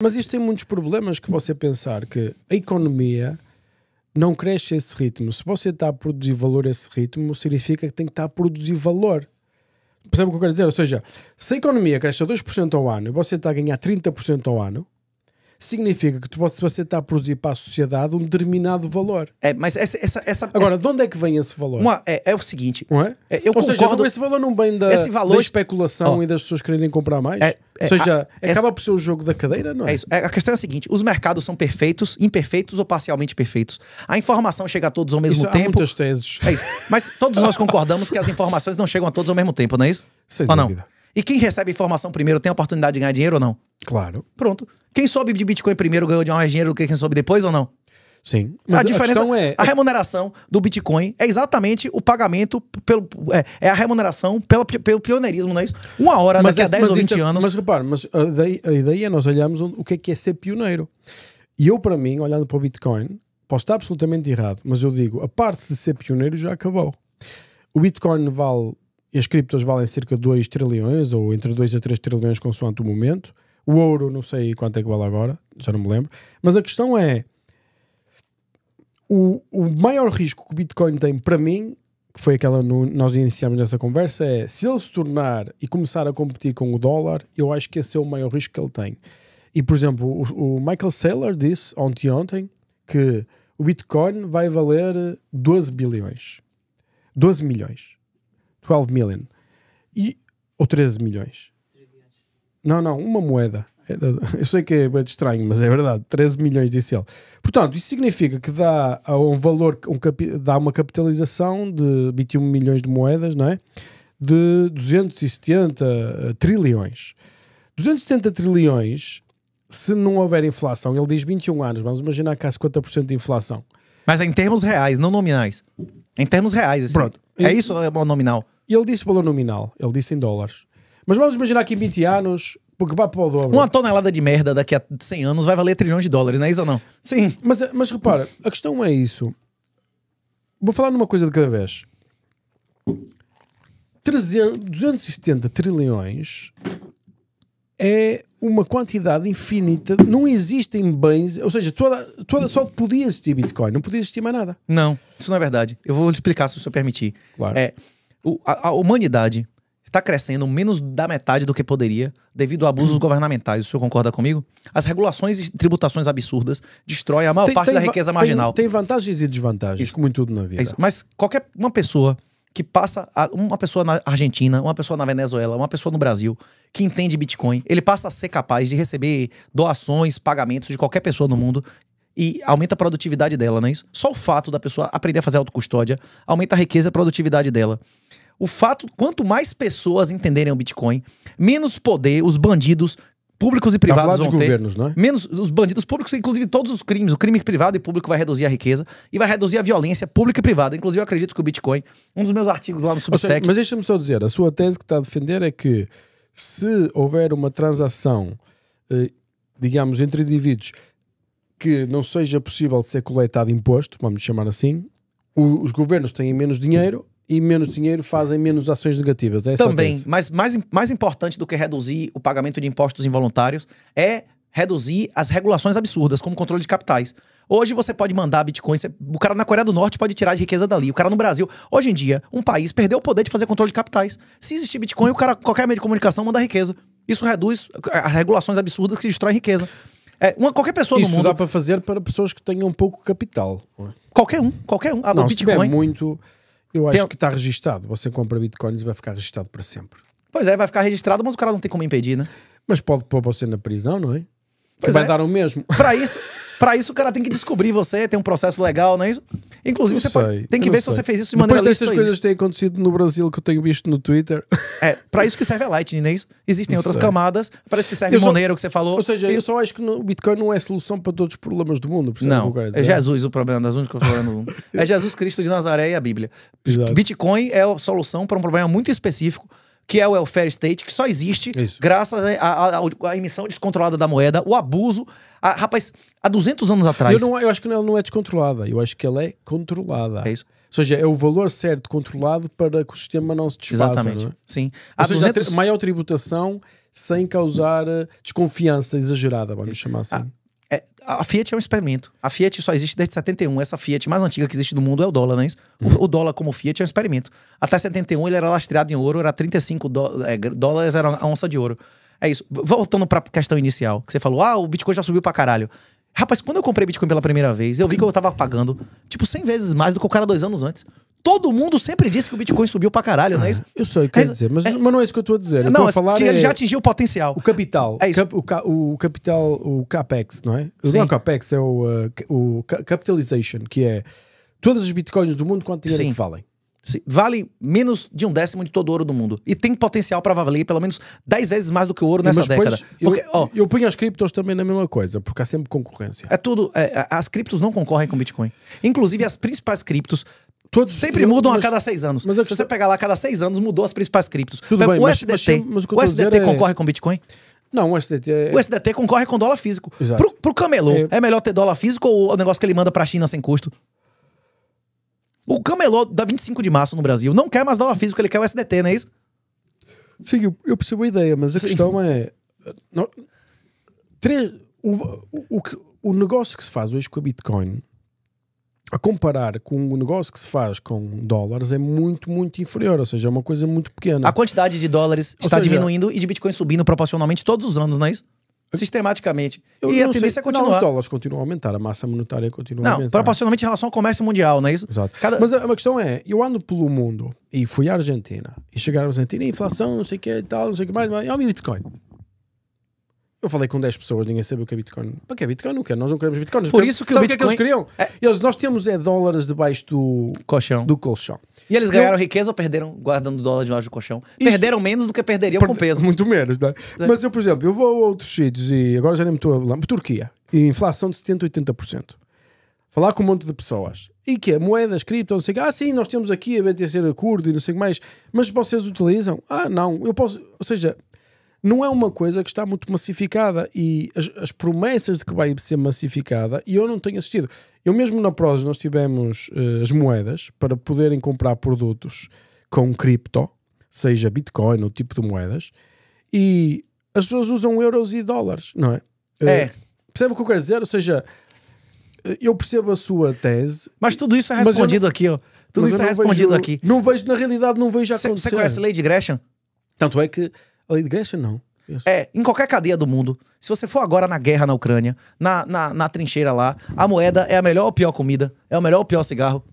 Mas isto tem muitos problemas que você pensar que a economia não cresce esse ritmo. Se você está a produzir valor a esse ritmo, significa que tem que estar a produzir valor. Percebe o que eu quero dizer? Ou seja, se a economia cresce a 2% ao ano e você está a ganhar 30% ao ano, significa que tu podes a produzir para a sociedade um determinado valor. É, mas essa. essa, essa Agora, essa... de onde é que vem esse valor? Uma, é, é, o seguinte. Não é? é eu Ou concordo... seja, esse valor não vem da, esse valor... da especulação oh. e das pessoas quererem comprar mais? É, ou é, seja, a, acaba essa... por ser o jogo da cadeira, não é? é isso. É, a questão é a seguinte: os mercados são perfeitos, imperfeitos ou parcialmente perfeitos. A informação chega a todos ao mesmo isso, tempo. Há muitas teses. Mas todos nós concordamos que as informações não chegam a todos ao mesmo tempo, não é isso? Sem ou dúvida. Não? E quem recebe informação primeiro tem a oportunidade de ganhar dinheiro ou não? Claro. Pronto. Quem soube de Bitcoin primeiro ganhou de mais dinheiro do que quem soube depois ou não? Sim. Mas a diferença a é-, é. A remuneração do Bitcoin é exatamente o pagamento pelo. É, é a remuneração pelo, pelo pioneirismo, não é isso? Uma hora mas daqui a 10 ou 20 é- anos. Mas repare, mas a ideia, a ideia é nós olharmos o que é que é ser pioneiro. E eu, para mim, olhando para o Bitcoin, posso estar absolutamente errado, mas eu digo, a parte de ser pioneiro já acabou. O Bitcoin vale as criptos valem cerca de 2 trilhões, ou entre 2 a 3 trilhões, consoante o momento. O ouro, não sei quanto é que vale agora, já não me lembro. Mas a questão é: o, o maior risco que o Bitcoin tem para mim, que foi aquela no, nós iniciamos nessa conversa, é se ele se tornar e começar a competir com o dólar, eu acho que esse é o maior risco que ele tem. E, por exemplo, o, o Michael Saylor disse ontem ontem que o Bitcoin vai valer 12 bilhões. 12 milhões. 12 million. E, ou 13 milhões. Não, não, uma moeda. Eu sei que é estranho, mas é verdade. 13 milhões, disse ele. Portanto, isso significa que dá a um valor, um dá uma capitalização de 21 milhões de moedas, não é? De 270 eh, trilhões. 270 trilhões, se não houver inflação, ele diz 21 anos, vamos imaginar que há 50% de inflação. Mas em termos reais, não nominais. Em termos reais, assim. Pronto. É isso ou é nominal? Ele disse valor nominal, ele disse em dólares. Mas vamos imaginar que em 20 anos porque vai para o dobro. Uma tonelada de merda daqui a 100 anos vai valer trilhões de dólares, não é isso ou não? Sim. Mas, mas repara, a questão é isso. Vou falar numa coisa de cada vez. 300, 270 trilhões é uma quantidade infinita. Não existem bens, ou seja, toda, toda, só podia existir Bitcoin, não podia existir mais nada. Não, isso não é verdade. Eu vou explicar se o senhor permitir. Claro. É, o, a, a, humanidade está crescendo menos da metade do que poderia devido a abusos uhum. governamentais. O senhor concorda comigo? As regulações e tributações absurdas destroem a maior tem, parte tem da riqueza marginal. Tem, tem, vantagens e desvantagens, Isso. como em tudo na vida. É isso. Mas qualquer uma pessoa que passa a, uma pessoa na Argentina, uma pessoa na Venezuela, uma pessoa no Brasil que entende Bitcoin, ele passa a ser capaz de receber doações, pagamentos de qualquer pessoa no mundo e aumenta a produtividade dela, não é isso? Só o fato da pessoa aprender a fazer autocustódia aumenta a riqueza e a produtividade dela. O fato, quanto mais pessoas entenderem o Bitcoin, menos poder os bandidos públicos e tá privados vão ter. governos, né? Menos os bandidos públicos, inclusive todos os crimes, o crime privado e público vai reduzir a riqueza e vai reduzir a violência pública e privada. Inclusive eu acredito que o Bitcoin, um dos meus artigos lá no Substack. mas deixa-me só dizer, a sua tese que está a defender é que se houver uma transação, eh, digamos, entre indivíduos que não seja possível ser coletado imposto, vamos chamar assim, o, os governos têm menos dinheiro e menos dinheiro fazem menos ações negativas. É Também, mas mais, mais importante do que reduzir o pagamento de impostos involuntários é reduzir as regulações absurdas, como controle de capitais. Hoje você pode mandar bitcoin o cara na Coreia do Norte pode tirar a riqueza dali, o cara no Brasil. Hoje em dia, um país perdeu o poder de fazer controle de capitais. Se existir bitcoin, o cara, qualquer meio de comunicação, manda riqueza. Isso reduz eh, as regulações absurdas que destroem riqueza. É, uma, qualquer pessoa Isso no mundo. dá para fazer para pessoas que tenham pouco capital. É? Qualquer um, qualquer um. Ah, não, o Bitcoin. Se muito, eu acho tem... que está registado. Você compra bitcoins e vai ficar registado para sempre. Pois é, vai ficar registrado, mas o cara não tem como impedir, né? Mas pode pôr você na prisão, não é? Pois vai é. dar o mesmo. Para isso. Para isso, o cara tem que descobrir você, tem um processo legal, não é isso? Inclusive, você pode, tem que ver sei. se você fez isso de maneira Depois dessas é coisas têm acontecido no Brasil que eu tenho visto no Twitter. É, para isso que serve a Lightning, não é isso? Existem não outras sei. camadas, parece que serve o Monero, que você falou. Ou seja, eu só acho que o Bitcoin não é solução para todos os problemas do mundo, Não, é, é Jesus o problema das únicas coisas do mundo. É Jesus Cristo de Nazaré e a Bíblia. Exato. Bitcoin é a solução para um problema muito específico que é o welfare state, que só existe Isso. graças à né, emissão descontrolada da moeda, o abuso. A, ah, rapaz, há 200 anos atrás. Eu, não, eu acho que ela não é descontrolada, eu acho que ela é controlada. É isso. Ou seja, é o valor certo controlado para que o sistema não se desfaça. É? Exatamente. É? Sim. Há Ou 200... seja, maior tributação sem causar eh, desconfiança exagerada, vamos chamar assim. Ah, é, a Fiat é um experimento. A Fiat só existe desde 71. Essa Fiat mais antiga que existe no mundo é o dólar, né? O, uhum. o dólar como Fiat é um experimento. Até 71 ele era lastreado em ouro, era 35 é, dólares, era a onça de ouro. É isso. Voltando para a questão inicial, que você falou, ah, o Bitcoin já subiu para caralho. Rapaz, quando eu comprei Bitcoin pela primeira vez, eu vi que eu tava pagando, tipo, 100 vezes mais do que o cara dois anos antes. Todo mundo sempre disse que o Bitcoin subiu pra caralho, não é, é isso? Eu sei o que é, quer dizer, mas, é, mas não é isso que eu estou a dizer. não, é falar que ele é já atingiu o potencial. O capital. É isso. Cap, o, o, capital, o CapEx, não é? Sim. Não é o CapEx, é o, uh, o capitalization, que é todas as Bitcoins do mundo, quanto dinheiro é Sim. que valem? Sim. Vale menos de um décimo de todo o ouro do mundo. E tem potencial para valer pelo menos 10 vezes mais do que o ouro nessa década. Eu, eu ponho as criptos também na mesma coisa, porque há sempre concorrência. É tudo. É, as criptos não concorrem com o Bitcoin. Inclusive, as principais criptos Todos, Sempre eu, mudam mas, a cada seis anos. Mas é Se você pegar lá, a cada seis anos mudou as principais criptos. Tudo o bem, mas, SDT, mas, o, o SDT é- concorre com Bitcoin? Não, o SDT é... O SDT concorre com dólar físico. Exato. Pro, pro camelô, é... é melhor ter dólar físico ou o negócio que ele manda pra China sem custo? O camelô da 25 de março no Brasil não quer mais dólar físico, ele quer o SDT, não é isso? Sim, eu, eu percebo a ideia, mas a Sim. questão é... Não, três, o, o, o, o negócio que se faz hoje com a Bitcoin a comparar com o negócio que se faz com dólares é muito, muito inferior, ou seja, é uma coisa muito pequena. A quantidade de dólares ou está seja, diminuindo e de Bitcoin subindo proporcionalmente todos os anos, não é isso? Sistematicamente. Eu, e a tendência sei, é continuar. Não, os dólares continuam a aumentar, a massa monetária continua não, a aumentar. Proporcionalmente em relação ao comércio mundial, não é isso? Exato. Cada... Mas a, a questão é: eu ando pelo mundo e fui à Argentina e chegar à Argentina, inflação, não sei o que e tal, não sei o que mais, mas olha é o Bitcoin. Eu falei com 10 pessoas, ninguém sabia o que é Bitcoin. Para que é Bitcoin? Não quer, nós não queremos Bitcoin. Por queremos... isso que o Bitcoin... que é que eles queriam? É... Eles, nós temos é dólares debaixo do colchão. Do colchão. E eles ganharam eu... riqueza ou perderam guardando dólar debaixo do colchão? Isso... Perderam menos do que perderiam Perde... com peso. Muito menos, né? Mas eu, por exemplo, eu vou a outros sítios e agora já nem me estou a falar. Turquia, e inflação de 70%, 80%. Falar com um monte de pessoas. E que é? Moedas, cripto, não sei o que. Ah, sim, nós temos aqui a BTC a curdo e não sei o que mais. Mas vocês utilizam? Ah, não. Eu posso. Ou seja, não é uma coisa que está muito massificada e as, as, promessas de que vai ser massificada, e eu não tenho assistido. Eu mesmo na Prozis nós tivemos uh, as moedas para poderem comprar produtos com cripto, seja Bitcoin ou tipo de moedas, e as pessoas usam euros e dólares, não é? Eh, é. Uh, percebe o que eu quero dizer? Ou seja, eh, eu percebo a sua tese. Mas tudo isso é respondido não, aqui, ó. Tudo isso é respondido vejo, aqui. Não vejo, na realidade, não vejo acontecer. Você a lei de Gresham? Tanto é que de igreja não. Isso. É, em qualquer cadeia do mundo. Se você for agora na guerra na Ucrânia, na, na, na trincheira lá, a moeda é a melhor ou pior comida, é o melhor ou pior cigarro.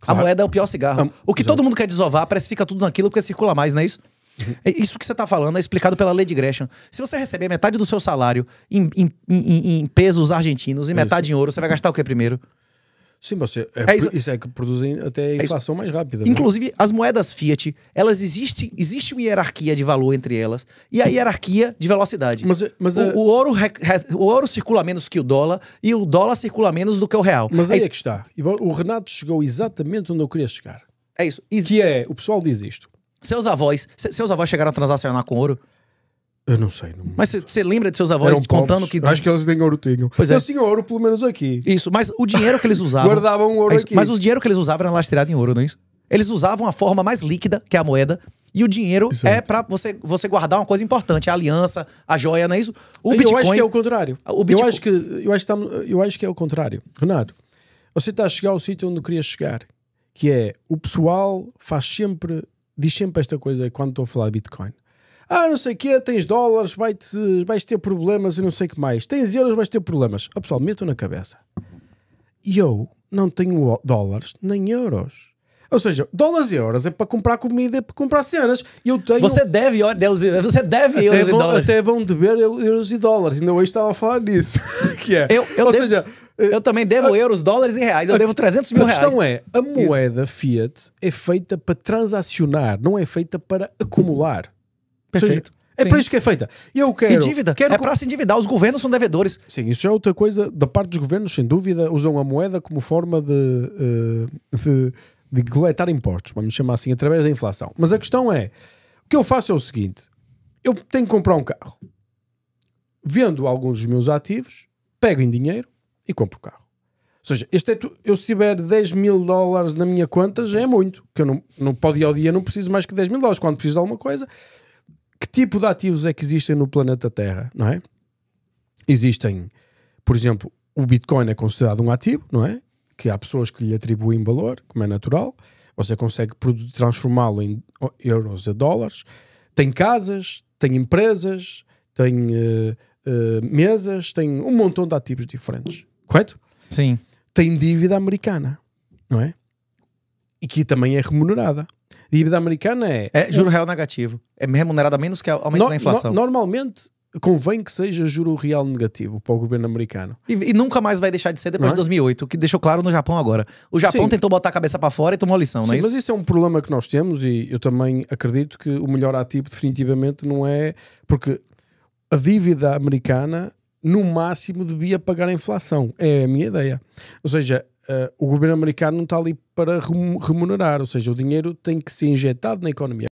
Claro. A moeda é o pior cigarro. o que Exato. todo mundo quer desovar, fica tudo naquilo porque circula mais, não é isso? Uhum. É isso que você está falando é explicado pela lei de Gresham. Se você receber metade do seu salário em, em, em, em pesos argentinos e é metade em ouro, você vai gastar o que primeiro? Sim, você é, é, é isso é que produzem até a é inflação é mais rápida. É? Inclusive, né? as moedas fiat, elas existem, existe uma hierarquia de valor entre elas e a hierarquia de velocidade. Mas, mas o, o, ouro re, o ouro circula menos que o dólar e o dólar circula menos do que o real. Mas é aí é que está. O Renato chegou exatamente onde eu queria chegar. É isso. Ex que é, o pessoal diz isto. Seus avós, seus avós chegaram a transacionar com ouro? Eu não sei. Não... Mas você lembra de seus avós contando que. Acho que eles têm ouro tinham. Pois é. Eu tinha ouro, pelo menos aqui. Isso, mas o dinheiro que eles usavam. Guardavam ouro é aqui. Mas o dinheiro que eles usavam era lastreado em ouro, não é isso? Eles usavam a forma mais líquida, que é a moeda, e o dinheiro Exato. é para você, você guardar uma coisa importante, a aliança, a joia, não é isso? O eu Bitcoin, acho que é o contrário. O Bitcoin... eu, acho que, eu, acho que eu acho que é o contrário. Renato, você está a chegar ao sítio onde queria chegar, que é o pessoal faz sempre, diz sempre esta coisa quando estou a falar de Bitcoin. Ah, não sei o quê, tens dólares, vai -te, vais ter problemas e não sei o que mais. Tens euros, vais ter problemas. Ah, pessoal, metam na cabeça. Eu não tenho dólares nem euros. Ou seja, dólares e euros é para comprar comida, é para comprar cenas. Eu tenho... Você deve euros, você deve até euros é bom, e dólares. Até é bom dever euros e dólares. Ainda hoje estava a falar disso. que é. Eu, eu Ou devo, seja... Eh, eu também devo a, euros, dólares e reais. Eu a, devo 300 mil reais. A questão reais. é, a moeda Isso. fiat é feita para transacionar, não é feita para acumular. Perfeito. Seja, é para isso que é feita. Eu quero. E dívida. Quero... É para se endividar. Os governos são devedores. Sim, isso é outra coisa. Da parte dos governos, sem dúvida, usam a moeda como forma de, eh, de, de coletar impostos, vamos chamar assim, através da inflação. Mas a questão é: o que eu faço é o seguinte. Eu tenho que comprar um carro. Vendo alguns dos meus ativos, pego em dinheiro e compro o carro. Ou seja, este é tu, eu se tiver 10 mil dólares na minha conta, já é muito. Que eu não, não pode ir ao dia, não preciso mais que 10 mil dólares. Quando preciso de alguma coisa, tipo de ativos é que existem no planeta Terra, não é? Existem, por exemplo, o Bitcoin é considerado um ativo, não é? Que há pessoas que lhe atribuem valor, como é natural. Você consegue transformá-lo em euros e dólares. Tem casas, tem empresas, tem uh, uh, mesas, tem um montão de ativos diferentes, correto? Sim. Tem dívida americana, não é? E que também é remunerada. Dívida americana é. É juro real negativo. É remunerada menos que aumento no, da inflação. No, normalmente convém que seja juro real negativo para o governo americano. E, e nunca mais vai deixar de ser depois de 2008, é? o que deixou claro no Japão agora. O Japão Sim. tentou botar a cabeça para fora e tomou lição, não é Sim, é mas isso é um problema que nós temos e eu também acredito que o melhor ativo definitivamente não é... Porque a dívida americana, no máximo, devia pagar a inflação. É a minha ideia. Ou seja, Uh, o governo americano não está ali para remunerar, ou seja, o dinheiro tem que ser injetado na economia.